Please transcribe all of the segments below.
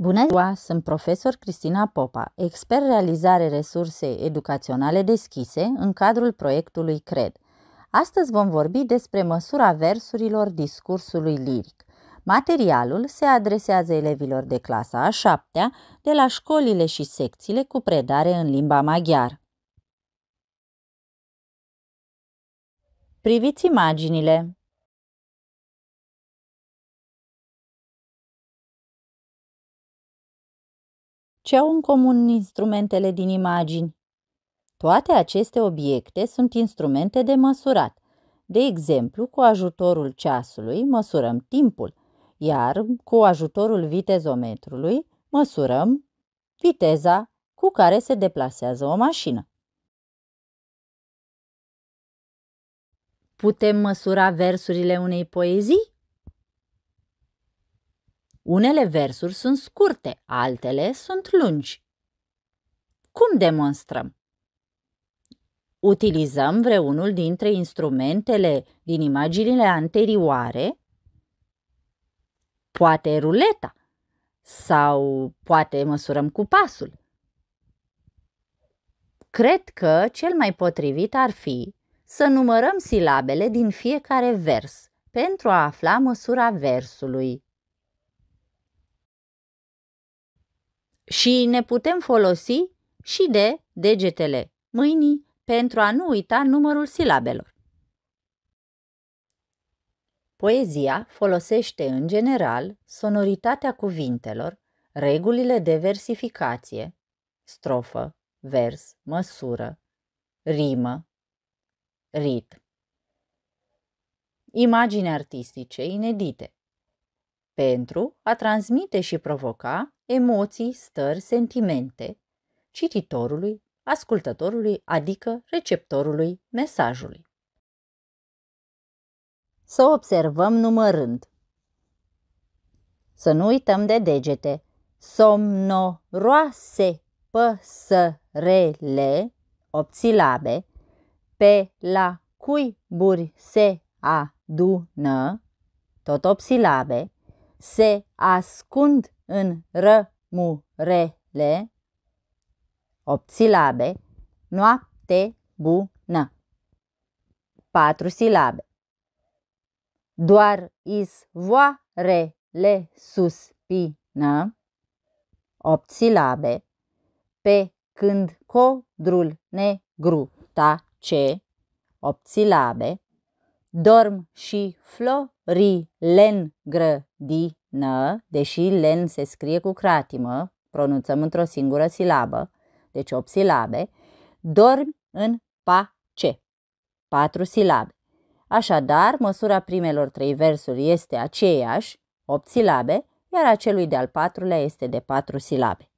Bună ziua, sunt profesor Cristina Popa, expert realizare resurse educaționale deschise în cadrul proiectului CRED. Astăzi vom vorbi despre măsura versurilor discursului liric. Materialul se adresează elevilor de clasa a șaptea de la școlile și secțiile cu predare în limba maghiară. Priviți imaginile! ce au în comun instrumentele din imagini? Toate aceste obiecte sunt instrumente de măsurat. De exemplu, cu ajutorul ceasului măsurăm timpul, iar cu ajutorul vitezometrului măsurăm viteza cu care se deplasează o mașină. Putem măsura versurile unei poezii? Unele versuri sunt scurte, altele sunt lungi. Cum demonstrăm? Utilizăm vreunul dintre instrumentele din imaginile anterioare, poate ruleta sau poate măsurăm cu pasul. Cred că cel mai potrivit ar fi să numărăm silabele din fiecare vers pentru a afla măsura versului. Și ne putem folosi și de degetele mâinii pentru a nu uita numărul silabelor. Poezia folosește în general sonoritatea cuvintelor, regulile de versificație, strofă, vers, măsură, rimă, rit, imagini artistice inedite, pentru a transmite și provoca emoții, stări, sentimente cititorului, ascultătorului, adică receptorului mesajului. Să observăm numărând. Să nu uităm de degete. Somnoroase păsărele, 8 silabe, pe la cuiburi se adună, tot 8 silabe, se ascund în rămurele, opt silabe, noapte bună, patru silabe. Doar izvoarele suspină, opt silabe, pe când codrul negru tace, opt silabe, dorm și flo ri len rilengrădină, deși len se scrie cu cratimă, pronunțăm într-o singură silabă, deci 8 silabe, dormi în pace, 4 silabe. Așadar, măsura primelor trei versuri este aceeași, 8 silabe, iar acelui de-al patrulea este de 4 silabe.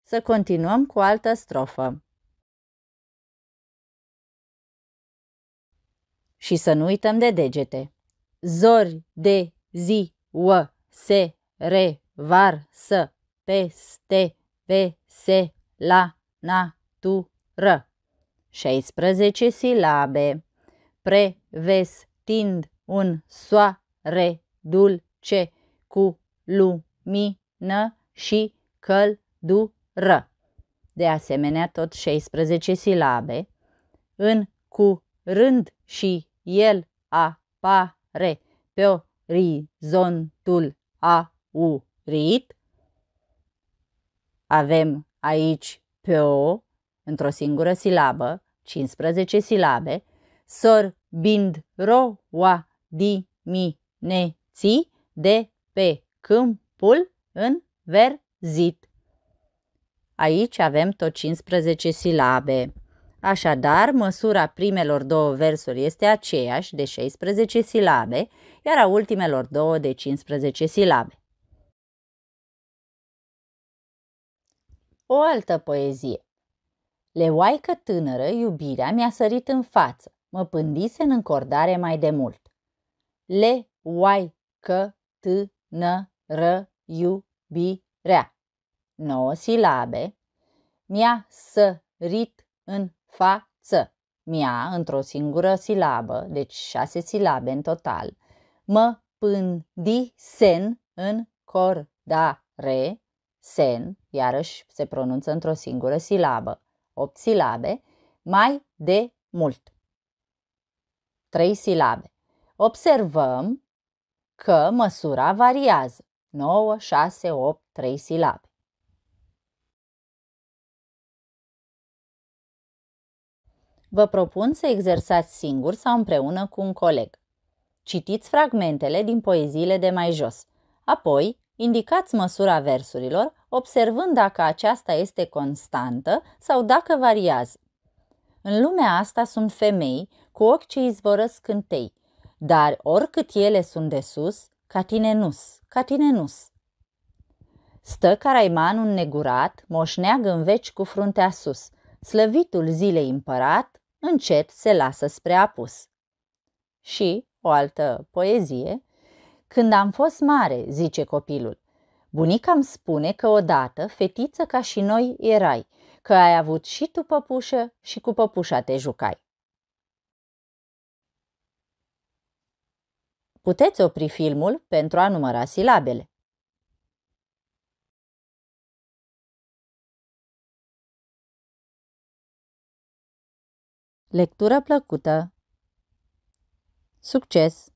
Să continuăm cu altă strofă. Și să nu uităm de degete. Zori de zi, o, se, re, var, să, peste, pe, se, la, na, tu, ră. 16 silabe. Prevestind un soare dulce cu lumină și căldură. De asemenea, tot 16 silabe. În cu rând și el apare pe orizontul aurit. Avem aici pe o, într-o singură silabă, 15 silabe, sorbind roa ți de pe câmpul înverzit. Aici avem tot 15 silabe. Așadar, măsura primelor două versuri este aceeași de 16 silabe, iar a ultimelor două de 15 silabe. O altă poezie. oaică tânără, iubirea mi-a sărit în față, mă pândise în încordare mai de mult. Le, oaică tânără, iubirea. 9 silabe. Mi-a sărit în fa față. Mia într-o singură silabă, deci șase silabe în total. Mă pândi sen în cor da re sen, iarăși se pronunță într-o singură silabă, opt silabe, mai de mult. Trei silabe. Observăm că măsura variază, 9, 6, 8, 3 silabe. Vă propun să exersați singur sau împreună cu un coleg. Citiți fragmentele din poeziile de mai jos. Apoi, indicați măsura versurilor, observând dacă aceasta este constantă sau dacă variază. În lumea asta sunt femei cu ochi ce izvorăsc cântei, dar oricât ele sunt de sus, ca tine nus, ca tine nus. Stă caraimanul negurat, moșneag în veci cu fruntea sus, slăvitul zilei împărat, încet se lasă spre apus. Și, o altă poezie, când am fost mare, zice copilul, bunica îmi spune că odată fetiță ca și noi erai, că ai avut și tu păpușă și cu păpușa te jucai. Puteți opri filmul pentru a număra silabele. Lectură plăcută! Succes!